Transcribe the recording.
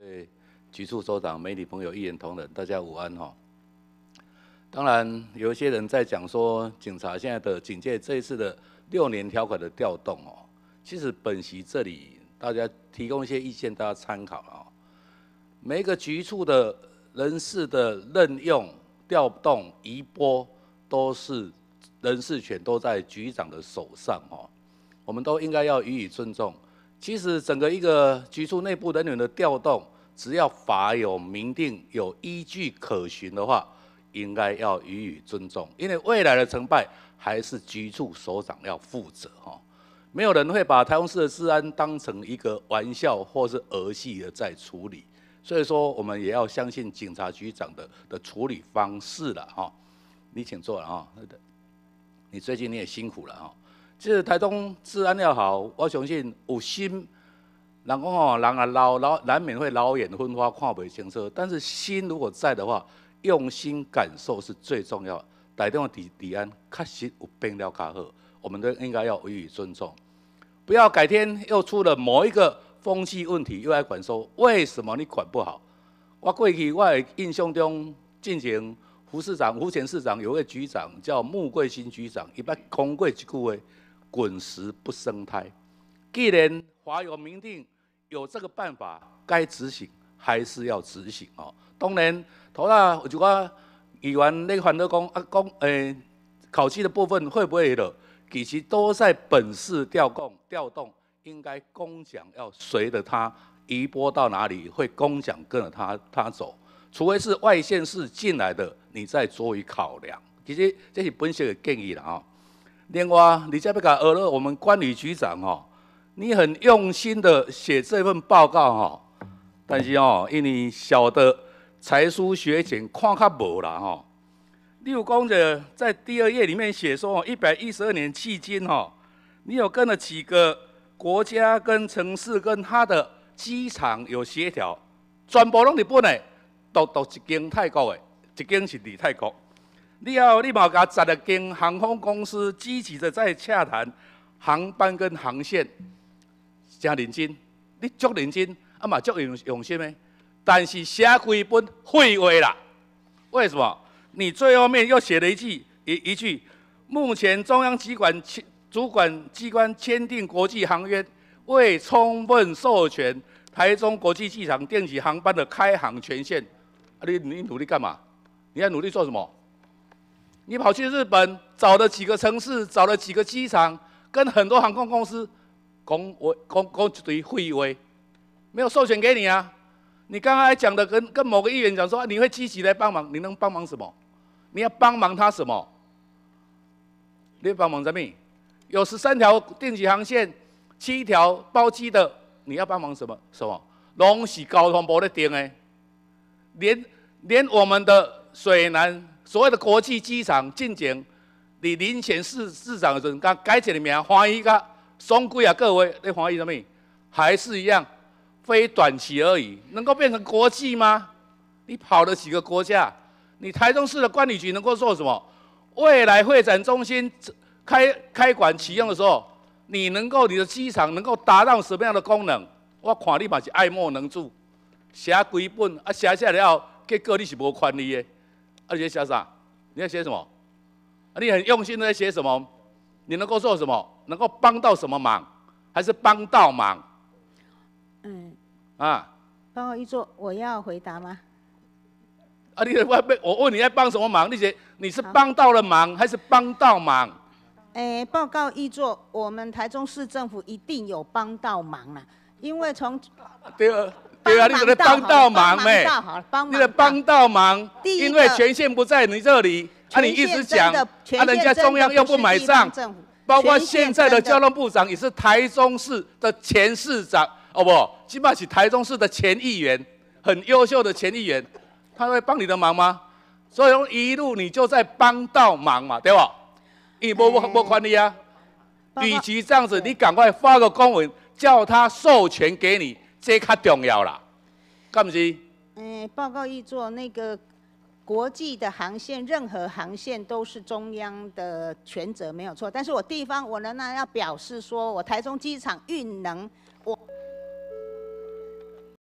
对，局处首长、媒体朋友、议员同仁，大家午安哈。当然，有一些人在讲说，警察现在的警戒这一次的六年条款的调动哦，其实本席这里大家提供一些意见，大家参考哦。每一个局处的人事的任用、调动、移拨，都是人事权都在局长的手上哦，我们都应该要予以尊重。其实，整个一个局处内部人员的调动，只要法有明定、有依据可循的话，应该要予以尊重。因为未来的成败，还是局处首长要负责哈。没有人会把台中市的治安当成一个玩笑或是儿戏的在处理。所以说，我们也要相信警察局长的的处理方式了哈。你请坐了哈。你最近你也辛苦了哈。即个台东治安要好，我相信有心。人讲哦，人啊老老难免会老眼昏花，看袂清楚。但是心如果在的话，用心感受是最重要。台东的治安确实有变了，较好，我们都应该要予以尊重。不要改天又出了某一个风气问题，又来管说为什么你管不好？我过去我印象中，进行胡市长、胡前市长有位局长叫穆桂新局长，一般空一句话，滚石不生胎，既然华友明定有这个办法，该执行还是要执行哦。当然，托啦，我如果以前那个反到讲啊，讲诶，考绩的部分会不会的？其实都在本市调动，调动应该工奖要随着他移拨到哪里，会工奖跟着他他走。除非是外县市进来的，你再做一考量。其实这是本席的建议了啊。另外，你再别讲，呃，我们关旅局长哦，你很用心的写这份报告哦，但是哦，因为你晓得才疏学浅，看较无啦哈。六公者在第二页里面写说，一百一十二年迄今哦，你有跟了几个国家跟城市跟他的机场有协调？全部拢日本的，都独一间泰国的，一间是离泰国。你要你冇甲十来间航空公司积极的在洽谈航班跟航线，加认真，你足认真，啊嘛足用用心诶。但是写几本废话啦？为什么？你最后面又写了一句一一句：目前中央机关签主管机关签订国际航约，未充分授权台中国际机场电子航班的开航权限。啊，你你努力干嘛？你要努力做什么？你跑去日本找了几个城市，找了几个机场，跟很多航空公司公委公公于会议委没有授权给你啊！你刚刚讲的跟跟某个议员讲说你会积极来帮忙，你能帮忙什么？你要帮忙他什么？你帮忙什么？有十三条定期航线，七条包机的，你要帮忙什么？什么？龙溪交通部的电诶，连连我们的水南。所谓的国际机场进检，你林前市市长的时候，刚改起的名，欢迎个松龟啊各位，你欢迎什么？还是一样，非短期而已。能够变成国际吗？你跑了几个国家？你台中市的管理局能够做什么？未来会展中心开开馆启用的时候，你能够你的机场能够达到什么样的功能？我看你嘛是爱莫能助，写规本啊写下来后，结果你是无权利的。而且先生，你在写什么？你很用心的在写什么？你能够做什么？能够帮到什么忙？还是帮到忙？嗯。啊，报告一座，我要回答吗？啊，你不被我问你在帮什么忙？你写你是帮到了忙还是帮到忙？哎，报告一座，我们台中市政府一定有帮到忙啊，因为从对。对啊，你能帮到忙哎，你得帮到忙，因为权限不在你这里，啊你一直讲，啊人家中央又不买账，包括现在的交通部长也是台中市的前市长，哦不，起码是台中市的前议员，很优秀的前议员，他会帮你的忙吗？所以一路你就在帮到忙嘛，对吧？一波波波宽的呀，与其这样子，你赶快发个公文叫他授权给你。这较重要啦，敢不是？嗯，报告一做，那个国际的航线，任何航线都是中央的权责，没有错。但是我地方，我仍然要表示说，我台中机场运能，我。